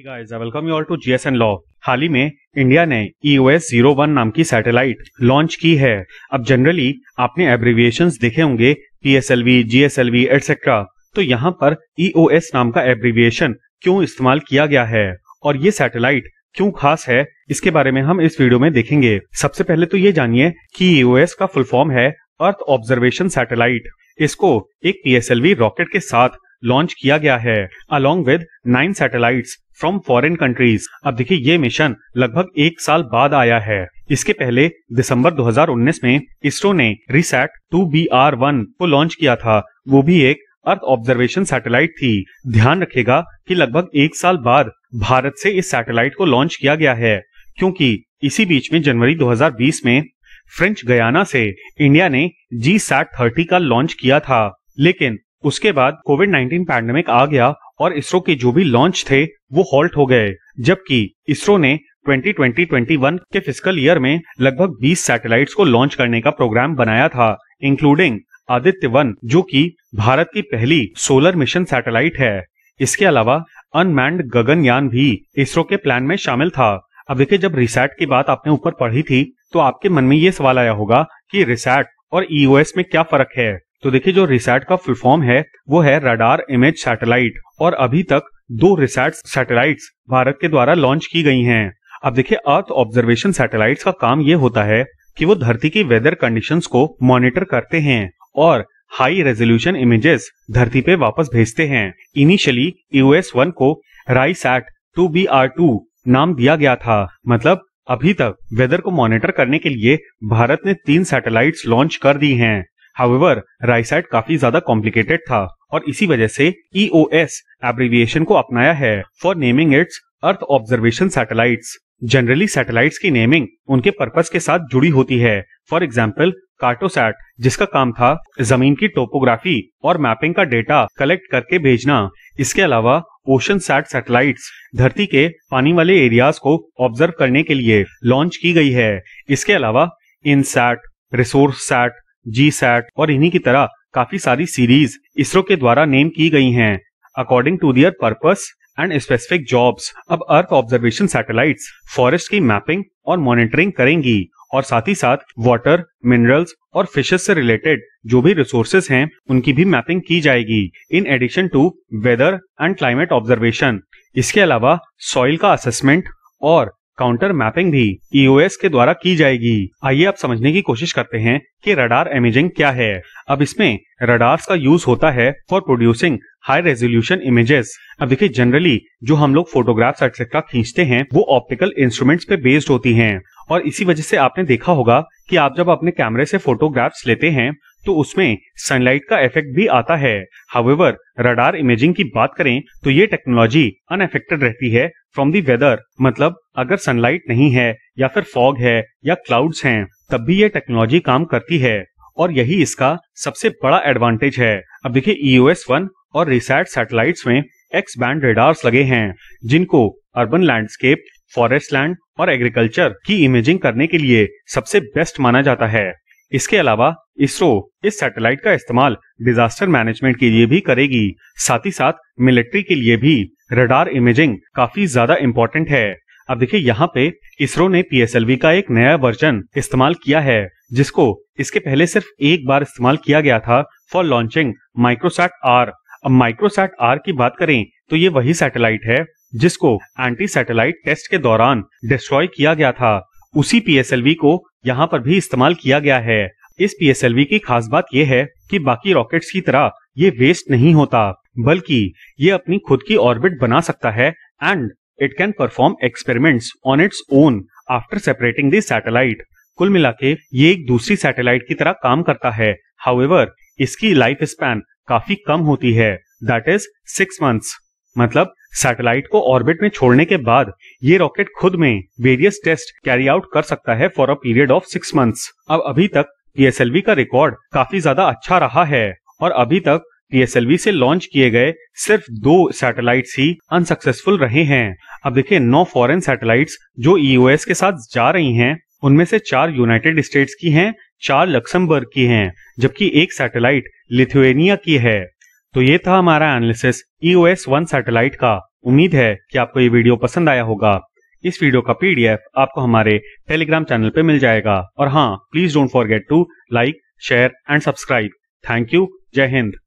guys guys, I welcome you all to हाल ही में इंडिया ने जीरो e 01 नाम की सैटेलाइट लॉन्च की है अब जनरली आपने एब्रीविएशन देखे होंगे एल वी एटसेट्रा तो यहाँ पर एस e नाम का एब्रीविएशन क्यों इस्तेमाल किया गया है और ये सैटेलाइट क्यों खास है इसके बारे में हम इस वीडियो में देखेंगे सबसे पहले तो ये जानिए कि एस e का फुल फॉर्म है अर्थ ऑब्जर्वेशन सैटेलाइट इसको एक पीएसएलवी रॉकेट के साथ लॉन्च किया गया है along with nine satellites from foreign countries अब देखिए ये मिशन लगभग एक साल बाद आया है इसके पहले दिसंबर 2019 में इसरो ने RISAT two B R one को लॉन्च किया था वो भी एक अर्थ ऑब्जर्वेशन सैटेलाइट थी ध्यान रखेगा कि लगभग एक साल बाद भारत से इस सैटेलाइट को लॉन्च किया गया है क्योंकि इसी बीच में जनवरी 2020 में फ्रेंच गयाना से इंडिया ने जी सैट थर्टी का लॉन्च किया था लेकिन उसके बाद कोविड 19 पैंडेमिक आ गया और इसरो के जो भी लॉन्च थे वो हॉल्ट हो गए जबकि इसरो ने 2020-21 के फिजिकल ईयर में लगभग 20 सैटेलाइट्स को लॉन्च करने का प्रोग्राम बनाया था इंक्लूडिंग आदित्य वन जो कि भारत की पहली सोलर मिशन सैटेलाइट है इसके अलावा अनमैंड गगनयान भी इसरो के प्लान में शामिल था अब देखिए जब रिसैट की बात आपने ऊपर पढ़ी थी तो आपके मन में ये सवाल आया होगा कि रिसैट और ईओएस e में क्या फर्क है तो देखिए जो रिसैट का फुल फॉर्म है वो है रडार इमेज सैटेलाइट और अभी तक दो रिसैट सैटेलाइट्स भारत के द्वारा लॉन्च की गई हैं अब देखिए अर्थ ऑब्जर्वेशन सैटेलाइट्स का काम ये होता है कि वो धरती की वेदर कंडीशंस को मॉनिटर करते हैं और हाई रेजोल्यूशन इमेजेस धरती पे वापस भेजते हैं इनिशियली यूएस वन को RISAT two B R two नाम दिया गया था मतलब अभी तक वेदर को मॉनिटर करने के लिए भारत ने तीन सैटेलाइट्स लॉन्च कर दी हैं हावेवर राइसैट काफी ज्यादा कॉम्प्लिकेटेड था और इसी वजह से ईओएस e एब्रीविएशन को अपनाया है for naming its earth observation satellite generally satellite की नेमिंग उनके पर्पज के साथ जुड़ी होती है फॉर एग्जाम्पल कार्टोसैट जिसका काम था जमीन की टोपोग्राफी और मैपिंग का डेटा कलेक्ट करके भेजना इसके अलावा ओशन सैट सैटेलाइट धरती के पानी वाले एरियाज को ऑब्जर्व करने के लिए लॉन्च की गई है इसके अलावा INSAT Resourcesat GSAT और इन्हीं की तरह काफी सारी सीरीज इसरो के द्वारा नेम की गई हैं according to their purpose and specific jobs अब अर्थ ऑब्जर्वेशन सैटेलाइट्स फॉरेस्ट की मैपिंग और मॉनिटरिंग करेंगी और साथ ही साथ वाटर मिनरल्स और फिशेस से रिलेटेड जो भी रिसोर्सेज हैं उनकी भी मैपिंग की जाएगी in addition to weather and climate observation इसके अलावा सॉइल का असेसमेंट और काउंटर मैपिंग भी ईओएस e के द्वारा की जाएगी आइए आप समझने की कोशिश करते हैं कि रडार इमेजिंग क्या है अब इसमें रडार्स का यूज होता है for producing high resolution images अब देखिए जनरली जो हम लोग फोटोग्राफ्स एक्सेट्रा खींचते हैं वो ऑप्टिकल इंस्ट्रूमेंट्स पे बेस्ड होती हैं और इसी वजह से आपने देखा होगा कि आप जब अपने कैमरे से फोटोग्राफ्स लेते हैं तो उसमें सनलाइट का इफेक्ट भी आता है हावेवर रडार इमेजिंग की बात करें तो ये टेक्नोलॉजी अनएफेक्टेड रहती है फ्रॉम दी वेदर मतलब अगर सनलाइट नहीं है या फिर फॉग है या क्लाउड्स हैं तब भी ये टेक्नोलॉजी काम करती है और यही इसका सबसे बड़ा एडवांटेज है अब देखिए ईओएस e वन और रिसैट सैटेलाइट्स में एक्स बैंड रेडार्स लगे हैं जिनको अर्बन लैंडस्केप फॉरेस्ट लैंड और एग्रीकल्चर की इमेजिंग करने के लिए सबसे बेस्ट माना जाता है इसके अलावा इसरो इस सैटेलाइट का इस्तेमाल डिजास्टर मैनेजमेंट के लिए भी करेगी साथ ही साथ मिलिट्री के लिए भी रडार इमेजिंग काफी ज्यादा इम्पोर्टेंट है अब देखिए यहाँ पे इसरो ने पीएसएलवी का एक नया वर्जन इस्तेमाल किया है जिसको इसके पहले सिर्फ एक बार इस्तेमाल किया गया था फॉर लॉन्चिंग माइक्रोसैट आर अब माइक्रोसैट आर की बात करें तो ये वही सैटेलाइट है जिसको एंटी सैटेलाइट टेस्ट के दौरान डिस्ट्रॉय किया गया था उसी पीएसएलवी को यहाँ पर भी इस्तेमाल किया गया है इस पीएसएलवी की खास बात यह है कि बाकी रॉकेट्स की तरह ये वेस्ट नहीं होता बल्कि ये अपनी खुद की ऑर्बिट बना सकता है and it can perform experiments on its own after separating this satellite कुल मिला के ये एक दूसरी सैटेलाइट की तरह काम करता है हाउएवर इसकी लाइफ स्पैन काफी कम होती है दैट इज सिक्स मंथ्स मतलब सैटेलाइट को ऑर्बिट में छोड़ने के बाद ये रॉकेट खुद में वेरियस टेस्ट कैरी आउट कर सकता है for a period of six months अब अभी तक पीएसएलवी का रिकॉर्ड काफी ज्यादा अच्छा रहा है और अभी तक पीएसएलवी से लॉन्च किए गए सिर्फ दो सैटेलाइट्स ही अनसक्सेसफुल रहे हैं अब देखिए नौ फॉरेन सैटेलाइट्स जो ईओएस e के साथ जा रही हैं उनमें से चार यूनाइटेड स्टेट्स की हैं चार लक्समबर्ग की हैं जबकि एक सैटेलाइट लिथुएनिया की है तो ये था हमारा एनालिसिस ईओएस वन सैटेलाइट का उम्मीद है कि आपको ये वीडियो पसंद आया होगा इस वीडियो का पीडीएफ आपको हमारे टेलीग्राम चैनल पे मिल जाएगा और हाँ please don't forget to like share and subscribe thank you Jai Hind